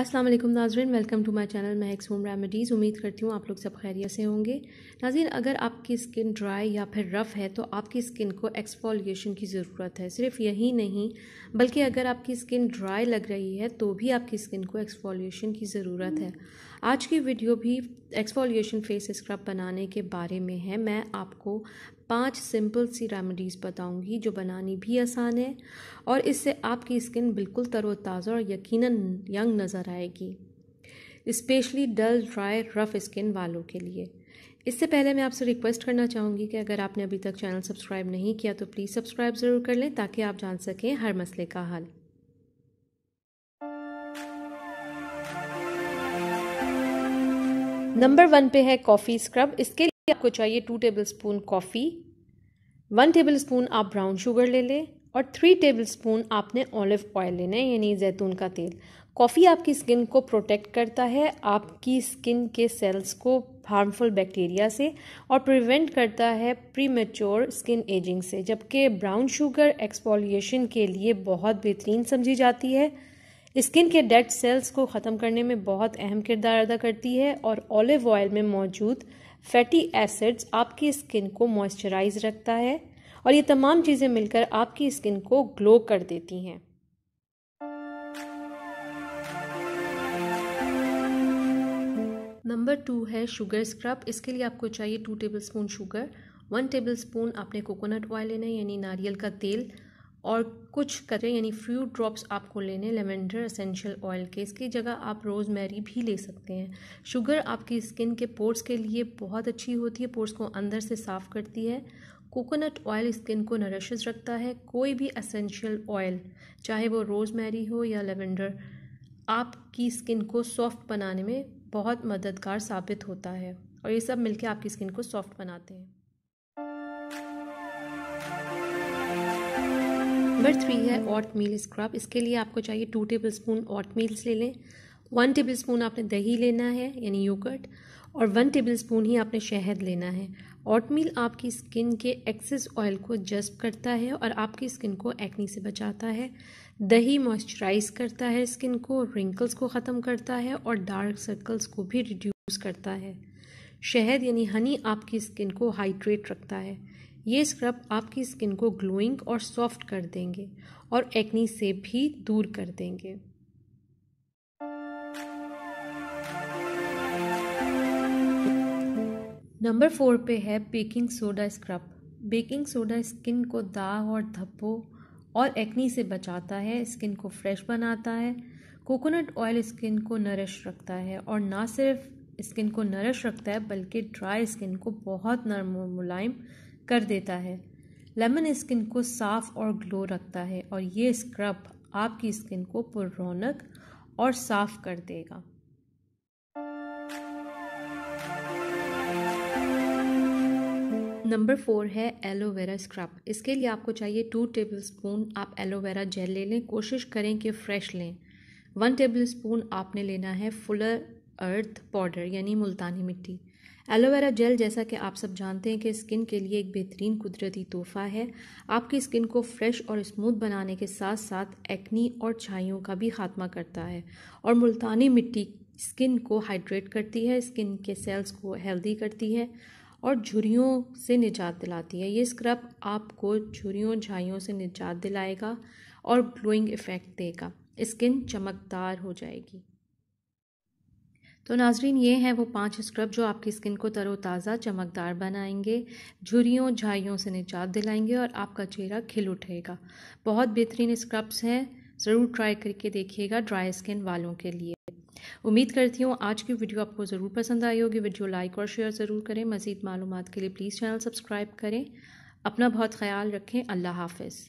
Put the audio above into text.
अस्सलाम वालेकुम नाजरीन welcome to my channel X home remedies उम्मीद करती हूँ आप लोग सब खैरियत से होंगे नाजीन अगर आपकी स्किन ड्राई या फिर रफ़ है तो आपकी स्किन को एक्सफोलिएशन की ज़रूरत है सिर्फ यही नहीं बल्कि अगर आपकी स्किन ड्राई लग रही है तो भी आपकी स्किन को एक्सफोलिएशन की ज़रूरत है आज की वीडियो भी एक्सफोलिएशन फेस स्क्रब बनाने के बारे में है मैं आपको पांच सिंपल सी रेमेडीज़ बताऊंगी जो बनानी भी आसान है और इससे आपकी स्किन बिल्कुल तरोताज़ा और यकीनन यंग नज़र आएगी especially dull dry rough skin वालों के लिए इससे पहले मैं आपसे रिक्वेस्ट करना चाहूँगी कि अगर आपने अभी तक चैनल सब्सक्राइब नहीं किया तो प्लीज़ सब्सक्राइब ज़रूर कर लें ताकि आप जान सकें हर मसले का हल नंबर वन पे है कॉफ़ी स्क्रब इसके आपको चाहिए two tablespoon coffee one tablespoon आप ब्राउन शुगर ले लें और थ्री टेबल स्पून आपने ऑलिव ऑयल लेना है यानी जैतून का तेल कॉफ़ी आपकी स्किन को प्रोटेक्ट करता है आपकी स्किन के सेल्स को हार्मफुल बैक्टीरिया से और प्रिवेंट करता है प्री मेच्योर स्किन एजिंग से जबकि ब्राउन शुगर एक्सपोलिएशन के लिए बहुत बेहतरीन समझी जाती है स्किन के डेड सेल्स को ख़त्म करने में बहुत अहम किरदार अदा करती है और ऑलिव ऑयल में मौजूद फैटी एसिड्स आपकी स्किन को मॉइस्चराइज रखता है और ये तमाम चीज़ें मिलकर आपकी स्किन को ग्लो कर देती हैं नंबर टू है शुगर स्क्रब इसके लिए आपको चाहिए two tablespoon sugar one tablespoon आपने कोकोनट ऑयल लेना है यानी नारियल का तेल और कुछ करें यानी फ्यू ड्रॉप्स आपको लेने लेवेंडर असेंशियल ऑयल के इसकी जगह आप रोज़मेरी भी ले सकते हैं शुगर आपकी स्किन के पोर्स के लिए बहुत अच्छी होती है पोर्स को अंदर से साफ़ करती है कोकोनट ऑयल स्किन को नरिशेज रखता है कोई भी असेंशियल ऑयल चाहे वो रोज़मेरी हो या लेवेंडर आपकी स्किन को सॉफ्ट बनाने में बहुत मददगार साबित होता है और ये सब मिलके आपकी स्किन को सॉफ्ट बनाते हैं नंबर थ्री है ऑट मील स्क्रब इसके लिए आपको चाहिए two tablespoon oatmeals ले लें वन टेबल स्पून आपने दही लेना है यानी योगर्ट और वन टेबल स्पून ही आपने शहद लेना है ऑट मील आपकी स्किन के एक्सेस ऑयल को जस्ब करता है और आपकी स्किन को एक्नी से बचाता है दही मॉइस्चराइज करता है स्किन को रिंकल्स को ख़त्म करता है और डार्क सर्कल्स को भी रिड्यूस करता है शहद यानी हनी आपकी स्किन को हाइड्रेट रखता है ये स्क्रब आपकी स्किन को ग्लोइंग और सॉफ्ट कर देंगे और एक्नी से भी दूर कर देंगे नंबर फोर पे है baking soda scrub baking soda skin को दाग और धब्बों और एक्नी से बचाता है स्किन को फ्रेश बनाता है कोकोनट ऑयल स्किन को नरिश रखता है और ना सिर्फ स्किन को नरिश रखता है बल्कि ड्राई स्किन को बहुत नरम मुलायम कर देता है लेमन स्किन को साफ और ग्लो रखता है और ये स्क्रब आपकी स्किन को रौनक और साफ कर देगा नंबर फोर है एलोवेरा स्क्रब इसके लिए आपको चाहिए टू टेबल स्पून आप एलोवेरा जेल ले लें कोशिश करें कि फ्रेश लें वन टेबल स्पून आपने लेना है फुलर अर्थ पाउडर यानी मुल्तानी मिट्टी एलोवेरा जेल जैसा कि आप सब जानते हैं कि स्किन के लिए एक बेहतरीन कुदरती तोहफ़ा है आपकी स्किन को फ्रेश और स्मूथ बनाने के साथ साथ एक्नी और छाइयों का भी खात्मा करता है और मुल्तानी मिट्टी स्किन को हाइड्रेट करती है स्किन के सेल्स को हेल्दी करती है और झुरियों से निजात दिलाती है ये स्क्रब आपको झुरियों झाइयों से निजात दिलाएगा और ग्लोइंग इफ़ेक्ट देगा स्किन चमकदार हो जाएगी तो नाजरीन ये हैं वो पांच स्क्रब जो आपकी स्किन को तरोताज़ा चमकदार बनाएंगे झुरियों झाइयों से निजात दिलाएंगे और आपका चेहरा खिल उठेगा बहुत बेहतरीन स्क्रब्स हैं ज़रूर ट्राई करके देखिएगा ड्राई स्किन वालों के लिए उम्मीद करती हूँ आज की वीडियो आपको ज़रूर पसंद आई होगी वीडियो लाइक और शेयर ज़रूर करें मज़ीद मालूम के लिए प्लीज़ चैनल सब्सक्राइब करें अपना बहुत ख्याल रखें अल्लाह हाफिज़